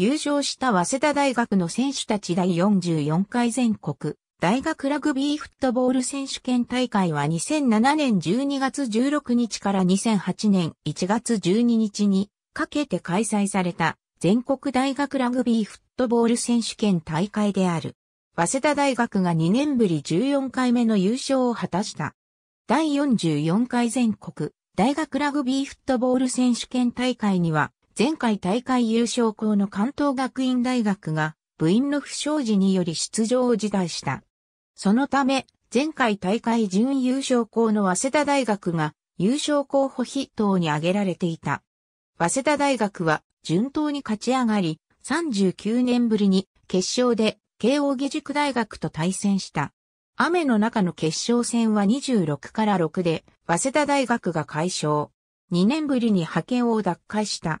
優勝した早稲田大学の選手たち第44回全国大学ラグビーフットボール選手権大会は2007年12月16日から2008年1月12日にかけて開催された全国大学ラグビーフットボール選手権大会である。早稲田大学が2年ぶり14回目の優勝を果たした。第44回全国大学ラグビーフットボール選手権大会には前回大会優勝校の関東学院大学が部員の不祥事により出場を辞退した。そのため、前回大会準優勝校の早稲田大学が優勝候補筆頭に挙げられていた。早稲田大学は順当に勝ち上がり、39年ぶりに決勝で慶応義塾大学と対戦した。雨の中の決勝戦は26から6で、早稲田大学が解消。2年ぶりに派遣を奪回した。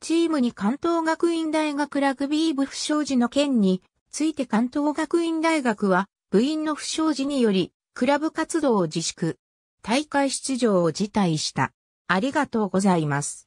チームに関東学院大学ラグビー部不祥事の件について関東学院大学は部員の不祥事によりクラブ活動を自粛、大会出場を辞退した。ありがとうございます。